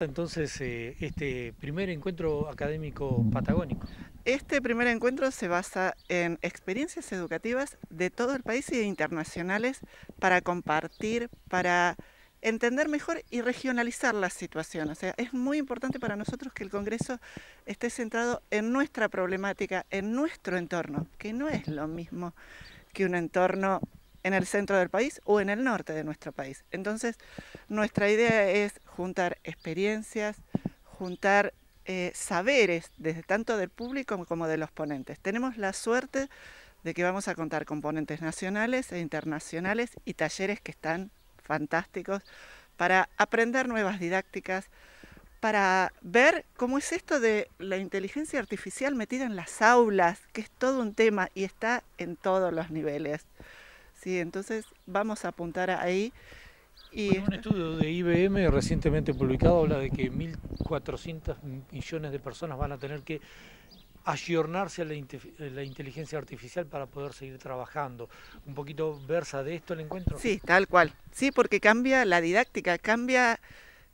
Entonces, eh, este primer encuentro académico patagónico. Este primer encuentro se basa en experiencias educativas de todo el país e internacionales para compartir, para entender mejor y regionalizar la situación. O sea, es muy importante para nosotros que el Congreso esté centrado en nuestra problemática, en nuestro entorno, que no es lo mismo que un entorno en el centro del país o en el norte de nuestro país. Entonces, nuestra idea es juntar experiencias, juntar eh, saberes, desde tanto del público como de los ponentes. Tenemos la suerte de que vamos a contar con ponentes nacionales e internacionales y talleres que están fantásticos para aprender nuevas didácticas, para ver cómo es esto de la inteligencia artificial metida en las aulas, que es todo un tema y está en todos los niveles. ¿sí? Entonces vamos a apuntar ahí. Y un estudio de IBM recientemente publicado habla de que 1.400 millones de personas van a tener que ayornarse a la, la, inteligencia artificial para poder seguir trabajando. ¿Un poquito versa de esto el encuentro? Sí, tal cual. Sí, porque cambia la didáctica, cambia,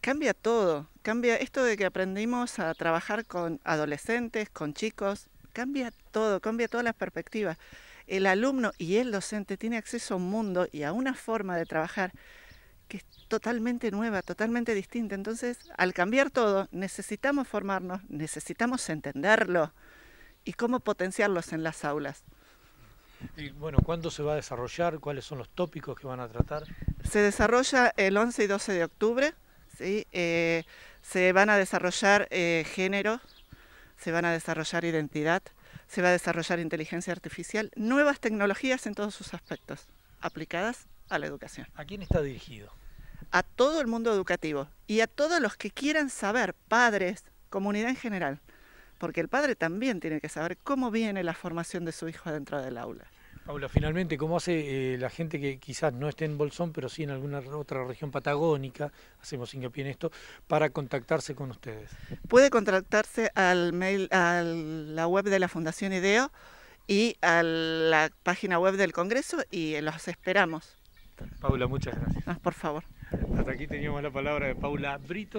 cambia todo. Cambia esto de que aprendimos a trabajar con adolescentes, con chicos, cambia todo, cambia todas las perspectivas el alumno y el docente tiene acceso a un mundo y a una forma de trabajar que es totalmente nueva, totalmente distinta. Entonces, al cambiar todo, necesitamos formarnos, necesitamos entenderlo y cómo potenciarlos en las aulas. Y bueno, ¿cuándo se va a desarrollar? ¿Cuáles son los tópicos que van a tratar? Se desarrolla el 11 y 12 de octubre. Eh, se van a desarrollar eh, género, se van a desarrollar identidad, se va a desarrollar inteligencia artificial, nuevas tecnologías en todos sus aspectos, aplicadas a la educación. ¿A quién está dirigido? A todo el mundo educativo y a todos los que quieran saber, padres, comunidad en general, porque el padre también tiene que saber cómo viene la formación de su hijo dentro del aula. Paula, finalmente, ¿cómo hace eh, la gente que quizás no esté en Bolsón, pero sí en alguna otra región patagónica, hacemos hincapié en esto, para contactarse con ustedes? Puede contactarse al mail, a la web de la Fundación IDEO y a la página web del Congreso y eh, los esperamos. Paula, muchas gracias. por favor. Hasta aquí teníamos la palabra de Paula Brito.